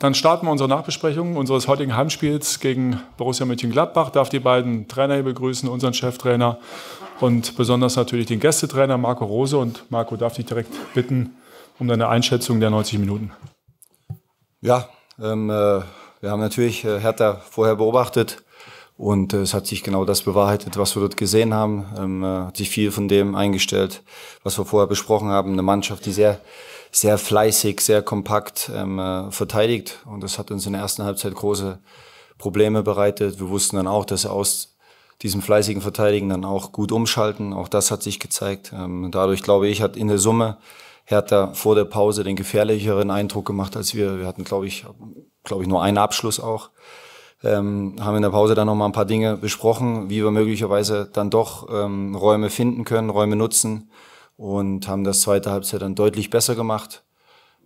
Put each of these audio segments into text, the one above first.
Dann starten wir unsere Nachbesprechung unseres heutigen Heimspiels gegen Borussia Mönchengladbach. Ich darf die beiden Trainer hier begrüßen, unseren Cheftrainer und besonders natürlich den Gästetrainer Marco Rose. Und Marco, darf dich direkt bitten um deine Einschätzung der 90 Minuten? Ja, ähm, äh, wir haben natürlich äh, Hertha vorher beobachtet. Und äh, es hat sich genau das bewahrheitet, was wir dort gesehen haben. Ähm, äh, hat sich viel von dem eingestellt, was wir vorher besprochen haben. Eine Mannschaft, die sehr, sehr fleißig, sehr kompakt ähm, äh, verteidigt. Und das hat uns in der ersten Halbzeit große Probleme bereitet. Wir wussten dann auch, dass aus diesem fleißigen Verteidigen dann auch gut umschalten. Auch das hat sich gezeigt. Ähm, dadurch, glaube ich, hat in der Summe Hertha vor der Pause den gefährlicheren Eindruck gemacht als wir. Wir hatten, glaube ich, glaube ich, nur einen Abschluss auch ähm, haben in der Pause dann nochmal ein paar Dinge besprochen, wie wir möglicherweise dann doch ähm, Räume finden können, Räume nutzen und haben das zweite Halbzeit dann deutlich besser gemacht,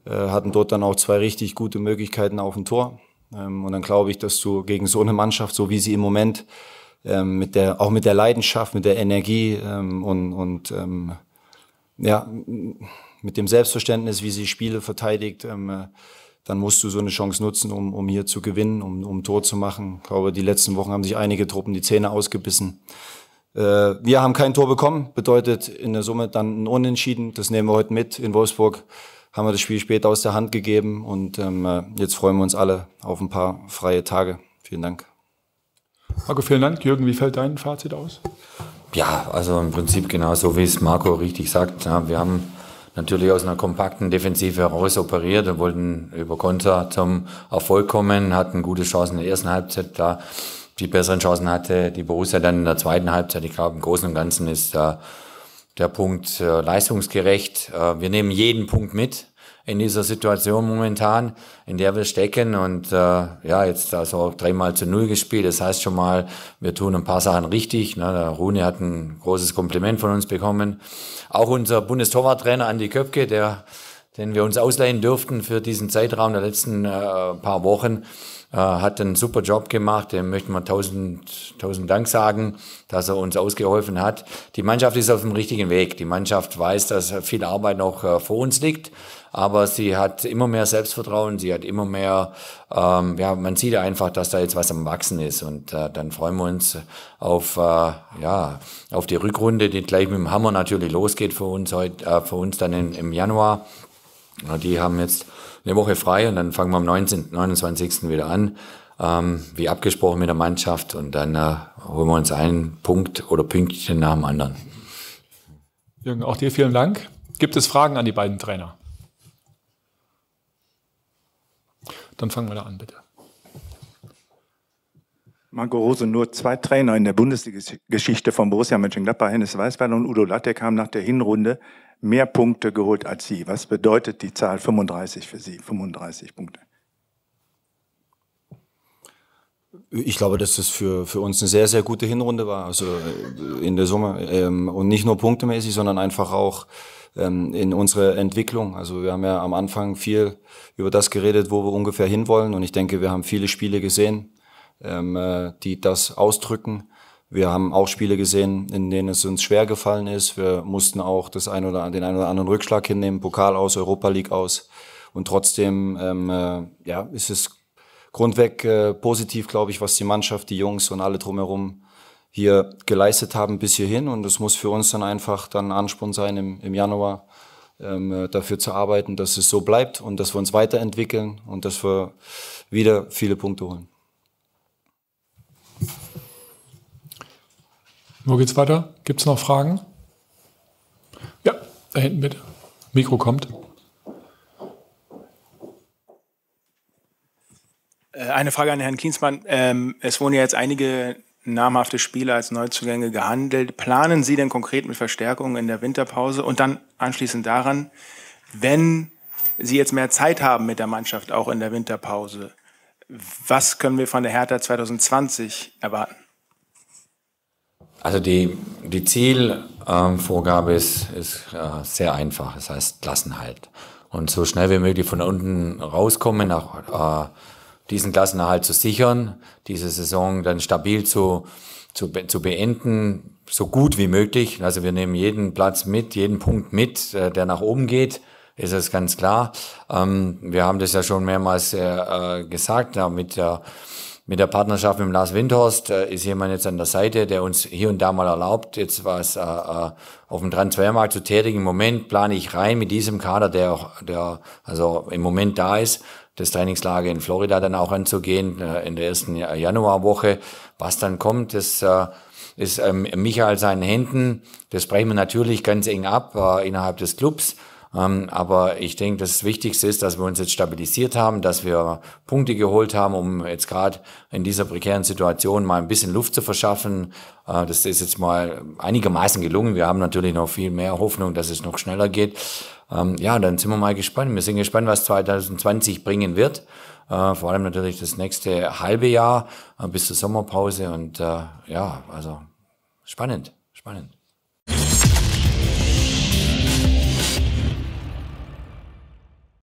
äh, hatten dort dann auch zwei richtig gute Möglichkeiten auf dem Tor. Ähm, und dann glaube ich, dass du gegen so eine Mannschaft, so wie sie im Moment, ähm, mit der, auch mit der Leidenschaft, mit der Energie ähm, und, und ähm, ja, mit dem Selbstverständnis, wie sie Spiele verteidigt, ähm, äh, dann musst du so eine Chance nutzen, um, um hier zu gewinnen, um, um Tor zu machen. Ich glaube, die letzten Wochen haben sich einige Truppen die Zähne ausgebissen. Äh, wir haben kein Tor bekommen, bedeutet in der Summe dann ein Unentschieden. Das nehmen wir heute mit in Wolfsburg haben wir das Spiel später aus der Hand gegeben und ähm, äh, jetzt freuen wir uns alle auf ein paar freie Tage. Vielen Dank. Marco, vielen Dank. Jürgen, wie fällt dein Fazit aus? Ja, also im Prinzip genau so, wie es Marco richtig sagt. Ja, wir haben natürlich aus einer kompakten Defensive heraus operiert und wollten über Konter zum Erfolg kommen, hatten gute Chancen in der ersten Halbzeit, da die besseren Chancen hatte die Borussia dann in der zweiten Halbzeit. Ich glaube, im Großen und Ganzen ist da der Punkt äh, leistungsgerecht. Äh, wir nehmen jeden Punkt mit in dieser Situation momentan, in der wir stecken. Und äh, ja, jetzt also dreimal zu null gespielt. Das heißt schon mal, wir tun ein paar Sachen richtig. Ne? Der Rune hat ein großes Kompliment von uns bekommen. Auch unser Bundestorwarttrainer Andi Köpke, der den wir uns ausleihen dürften für diesen Zeitraum der letzten äh, paar Wochen, äh, hat einen super Job gemacht. Dem möchten wir tausend, tausend Dank sagen, dass er uns ausgeholfen hat. Die Mannschaft ist auf dem richtigen Weg. Die Mannschaft weiß, dass viel Arbeit noch äh, vor uns liegt. Aber sie hat immer mehr Selbstvertrauen, sie hat immer mehr, ähm, ja, man sieht einfach, dass da jetzt was am Wachsen ist. Und äh, dann freuen wir uns auf, äh, ja, auf die Rückrunde, die gleich mit dem Hammer natürlich losgeht für uns heute, äh, für uns dann in, im Januar. Ja, die haben jetzt eine Woche frei und dann fangen wir am 19., 29. wieder an. Ähm, wie abgesprochen mit der Mannschaft und dann äh, holen wir uns einen Punkt oder Pünktchen nach dem anderen. Jürgen, auch dir vielen Dank. Gibt es Fragen an die beiden Trainer? Dann fangen wir da an, bitte. Marco Rose, nur zwei Trainer in der Bundesliga-Geschichte von Borussia Mönchengladbach, Hennes Weißweil und Udo Lattek, haben nach der Hinrunde mehr Punkte geholt als Sie. Was bedeutet die Zahl 35 für Sie? 35 Punkte. Ich glaube, dass das für, für uns eine sehr, sehr gute Hinrunde war, also äh, in der Summe. Ähm, und nicht nur punktemäßig, sondern einfach auch ähm, in unsere Entwicklung. Also wir haben ja am Anfang viel über das geredet, wo wir ungefähr hinwollen. Und ich denke, wir haben viele Spiele gesehen, ähm, äh, die das ausdrücken. Wir haben auch Spiele gesehen, in denen es uns schwer gefallen ist. Wir mussten auch das ein oder, den einen oder anderen Rückschlag hinnehmen, Pokal aus, Europa League aus. Und trotzdem ähm, äh, ja, ist es grundweg äh, positiv, glaube ich, was die Mannschaft, die Jungs und alle drumherum hier geleistet haben bis hierhin. Und es muss für uns dann einfach dann Ansporn sein, im, im Januar ähm, äh, dafür zu arbeiten, dass es so bleibt und dass wir uns weiterentwickeln und dass wir wieder viele Punkte holen. Wo geht's weiter? Gibt es noch Fragen? Ja, da hinten bitte. Mikro kommt. Äh, eine Frage an Herrn Kienzmann. Ähm, es wurden ja jetzt einige namhafte Spieler als Neuzugänge gehandelt. Planen Sie denn konkret mit Verstärkungen in der Winterpause und dann anschließend daran, wenn Sie jetzt mehr Zeit haben mit der Mannschaft, auch in der Winterpause, was können wir von der Hertha 2020 erwarten? Also die, die Zielvorgabe ähm, ist, ist äh, sehr einfach, das heißt Klassenhalt. Und so schnell wie möglich von unten rauskommen, nach, äh, diesen Klassenerhalt zu sichern, diese Saison dann stabil zu, zu, zu beenden, so gut wie möglich. Also wir nehmen jeden Platz mit, jeden Punkt mit, äh, der nach oben geht, ist es ganz klar. Ähm, wir haben das ja schon mehrmals äh, äh, gesagt, mit der mit der Partnerschaft mit Lars Windhorst äh, ist jemand jetzt an der Seite, der uns hier und da mal erlaubt, jetzt was äh, äh auf dem Transfermarkt zu tätigen. Im Moment plane ich rein mit diesem Kader, der, auch, der also im Moment da ist, das Trainingslager in Florida dann auch anzugehen äh, in der ersten Januarwoche. Was dann kommt, das äh, ist ähm, Michael seinen Händen. Das brechen wir natürlich ganz eng ab äh, innerhalb des Clubs. Ähm, aber ich denke, das Wichtigste ist, dass wir uns jetzt stabilisiert haben, dass wir Punkte geholt haben, um jetzt gerade in dieser prekären Situation mal ein bisschen Luft zu verschaffen. Äh, das ist jetzt mal einigermaßen gelungen. Wir haben natürlich noch viel mehr Hoffnung, dass es noch schneller geht. Ähm, ja, dann sind wir mal gespannt. Wir sind gespannt, was 2020 bringen wird. Äh, vor allem natürlich das nächste halbe Jahr äh, bis zur Sommerpause und ja, also spannend, spannend.